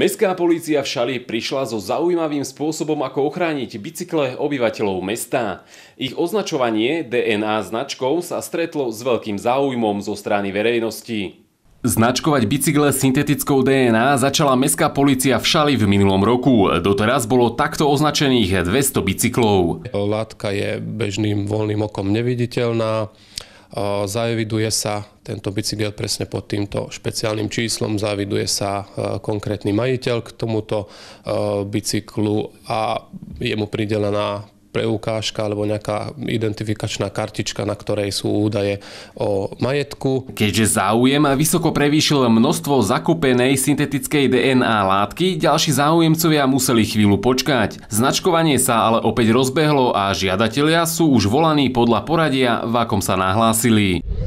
Mestská polícia v Šali prišla so zaujímavým spôsobom, ako ochrániť bicykle obyvateľov mesta. Ich označovanie DNA značkou sa stretlo s veľkým záujmom zo strany verejnosti. Značkovať bicykle syntetickou DNA začala mestská policia v Šali v minulom roku. Doteraz bolo takto označených 200 bicyklov. Látka je bežným voľným okom neviditeľná Zaeviduje sa tento bicykel presne pod týmto špeciálnym číslom, zaviduje sa e, konkrétny majiteľ k tomuto e, bicyklu a je mu pridelená preukážka alebo nejaká identifikačná kartička, na ktorej sú údaje o majetku. Keďže záujem vysoko prevýšil množstvo zakúpenej syntetickej DNA látky, ďalší záujemcovia museli chvíľu počkať. Značkovanie sa ale opäť rozbehlo a žiadatelia sú už volaní podľa poradia, v akom sa nahlásili.